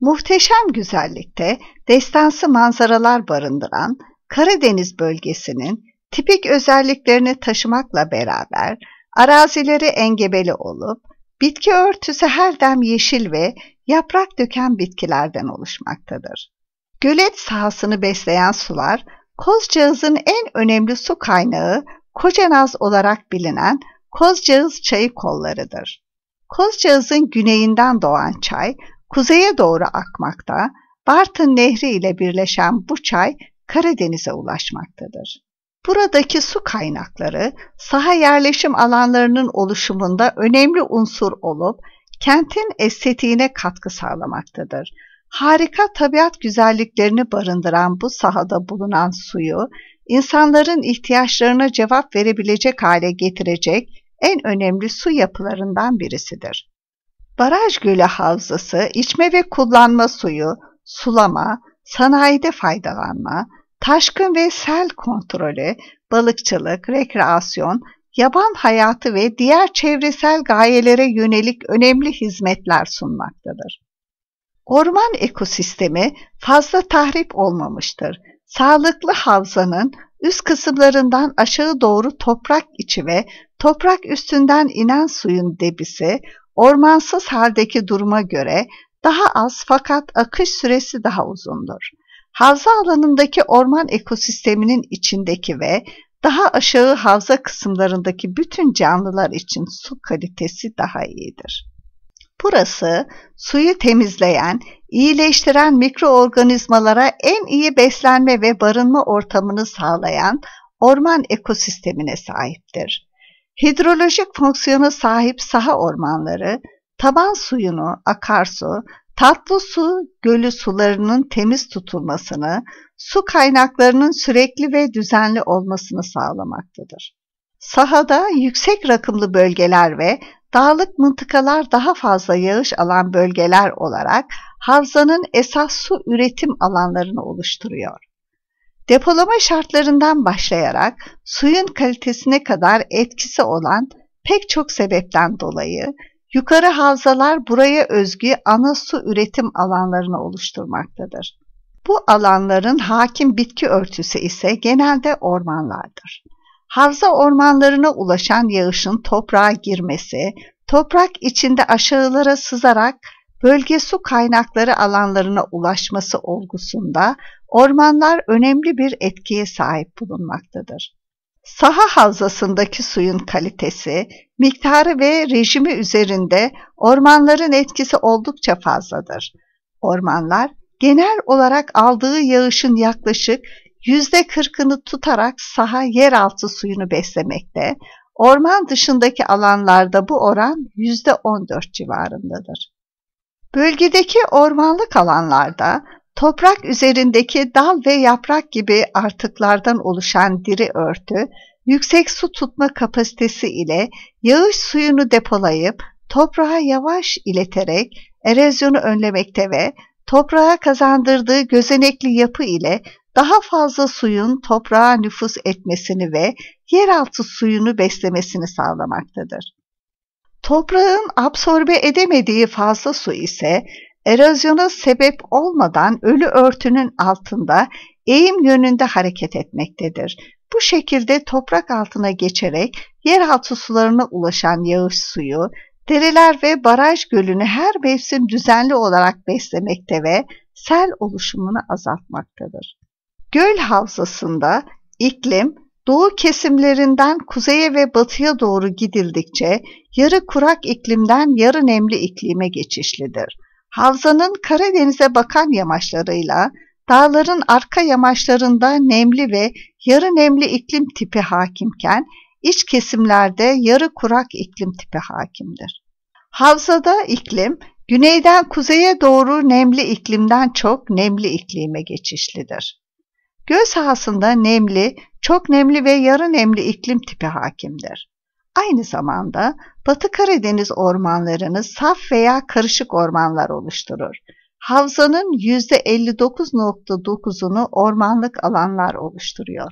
Muhteşem güzellikte destansı manzaralar barındıran Karadeniz bölgesinin tipik özelliklerini taşımakla beraber arazileri engebeli olup bitki örtüsü her dem yeşil ve yaprak döken bitkilerden oluşmaktadır. Gölet sahasını besleyen sular Kozcağız'ın en önemli su kaynağı Kocanaz olarak bilinen Kozcağız çayı kollarıdır. Kozcağız'ın güneyinden doğan çay Kuzeye doğru akmakta, Bartın Nehri ile birleşen bu çay Karadeniz'e ulaşmaktadır. Buradaki su kaynakları saha yerleşim alanlarının oluşumunda önemli unsur olup kentin estetiğine katkı sağlamaktadır. Harika tabiat güzelliklerini barındıran bu sahada bulunan suyu insanların ihtiyaçlarına cevap verebilecek hale getirecek en önemli su yapılarından birisidir. Baraj gölü havzası içme ve kullanma suyu, sulama, sanayide faydalanma, taşkın ve sel kontrolü, balıkçılık, rekreasyon, yaban hayatı ve diğer çevresel gayelere yönelik önemli hizmetler sunmaktadır. Orman ekosistemi fazla tahrip olmamıştır. Sağlıklı havzanın üst kısımlarından aşağı doğru toprak içi ve toprak üstünden inen suyun debisi Ormansız haldeki duruma göre daha az fakat akış süresi daha uzundur. Havza alanındaki orman ekosisteminin içindeki ve daha aşağı havza kısımlarındaki bütün canlılar için su kalitesi daha iyidir. Burası suyu temizleyen, iyileştiren mikroorganizmalara en iyi beslenme ve barınma ortamını sağlayan orman ekosistemine sahiptir. Hidrolojik fonksiyona sahip saha ormanları, taban suyunu, akarsu, tatlı su gölü sularının temiz tutulmasını, su kaynaklarının sürekli ve düzenli olmasını sağlamaktadır. Sahada yüksek rakımlı bölgeler ve dağlık mıntıkalar daha fazla yağış alan bölgeler olarak havzanın esas su üretim alanlarını oluşturuyor. Depolama şartlarından başlayarak suyun kalitesine kadar etkisi olan pek çok sebepten dolayı yukarı havzalar buraya özgü ana su üretim alanlarını oluşturmaktadır. Bu alanların hakim bitki örtüsü ise genelde ormanlardır. Havza ormanlarına ulaşan yağışın toprağa girmesi, toprak içinde aşağılara sızarak bölge su kaynakları alanlarına ulaşması olgusunda ormanlar önemli bir etkiye sahip bulunmaktadır. Saha havzasındaki suyun kalitesi, miktarı ve rejimi üzerinde ormanların etkisi oldukça fazladır. Ormanlar genel olarak aldığı yağışın yaklaşık %40'ını tutarak saha yeraltı suyunu beslemekte, orman dışındaki alanlarda bu oran %14 civarındadır. Bölgedeki ormanlık alanlarda toprak üzerindeki dal ve yaprak gibi artıklardan oluşan diri örtü, yüksek su tutma kapasitesi ile yağış suyunu depolayıp toprağa yavaş ileterek erozyonu önlemekte ve toprağa kazandırdığı gözenekli yapı ile daha fazla suyun toprağa nüfus etmesini ve yeraltı suyunu beslemesini sağlamaktadır. Toprağın absorbe edemediği fazla su ise erozyona sebep olmadan ölü örtünün altında eğim yönünde hareket etmektedir. Bu şekilde toprak altına geçerek yeraltı sularına ulaşan yağış suyu, dereler ve baraj gölünü her mevsim düzenli olarak beslemekte ve sel oluşumunu azaltmaktadır. Göl havzasında iklim Doğu kesimlerinden kuzeye ve batıya doğru gidildikçe yarı kurak iklimden yarı nemli iklime geçişlidir. Havzanın Karadeniz'e bakan yamaçlarıyla dağların arka yamaçlarında nemli ve yarı nemli iklim tipi hakimken iç kesimlerde yarı kurak iklim tipi hakimdir. Havzada iklim güneyden kuzeye doğru nemli iklimden çok nemli iklime geçişlidir. Göl sahasında nemli, çok nemli ve yarı nemli iklim tipi hakimdir. Aynı zamanda Batı Karadeniz ormanlarını saf veya karışık ormanlar oluşturur. Havzanın %59.9'unu ormanlık alanlar oluşturuyor.